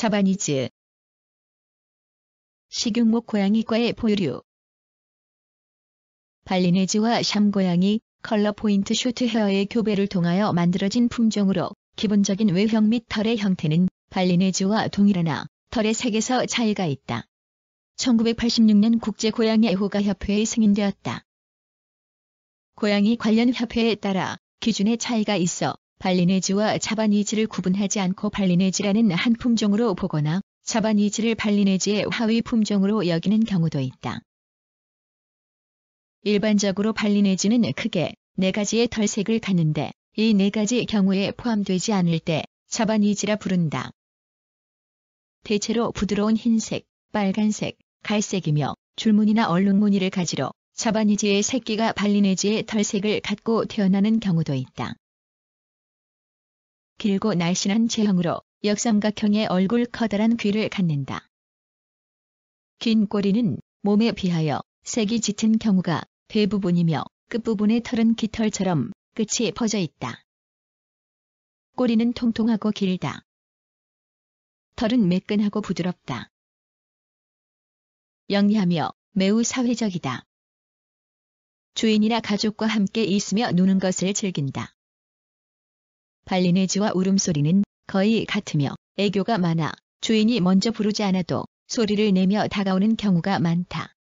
자바니즈 식용목 고양이과의 포유류 발리네즈와 샴고양이 컬러 포인트 슈트 헤어의 교배를 통하여 만들어진 품종으로 기본적인 외형 및 털의 형태는 발리네즈와 동일하나 털의 색에서 차이가 있다. 1986년 국제고양이 애호가협회에 승인되었다. 고양이 관련 협회에 따라 기준의 차이가 있어 발리네즈와 자바니즈를 구분하지 않고 발리네즈라는 한 품종으로 보거나 자바니즈를 발리네즈의 하위 품종으로 여기는 경우도 있다. 일반적으로 발리네즈는 크게 네 가지의 털색을 갖는데 이 네 가지 경우에 포함되지 않을 때 자바니즈라 부른다. 대체로 부드러운 흰색, 빨간색, 갈색이며 줄무늬나 얼룩무늬를 가지러 자바니즈의 새끼가 발리네즈의 털색을 갖고 태어나는 경우도 있다. 길고 날씬한 체형으로 역삼각형의 얼굴 커다란 귀를 갖는다. 긴 꼬리는 몸에 비하여 색이 짙은 경우가 대부분이며 끝부분의 털은 깃털처럼 끝이 퍼져 있다. 꼬리는 통통하고 길다. 털은 매끈하고 부드럽다. 영리하며 매우 사회적이다. 주인이나 가족과 함께 있으며 노는 것을 즐긴다. 발리네즈와 울음소리는 거의 같으며 애교가 많아 주인이 먼저 부르지 않아도 소리를 내며 다가오는 경우가 많다.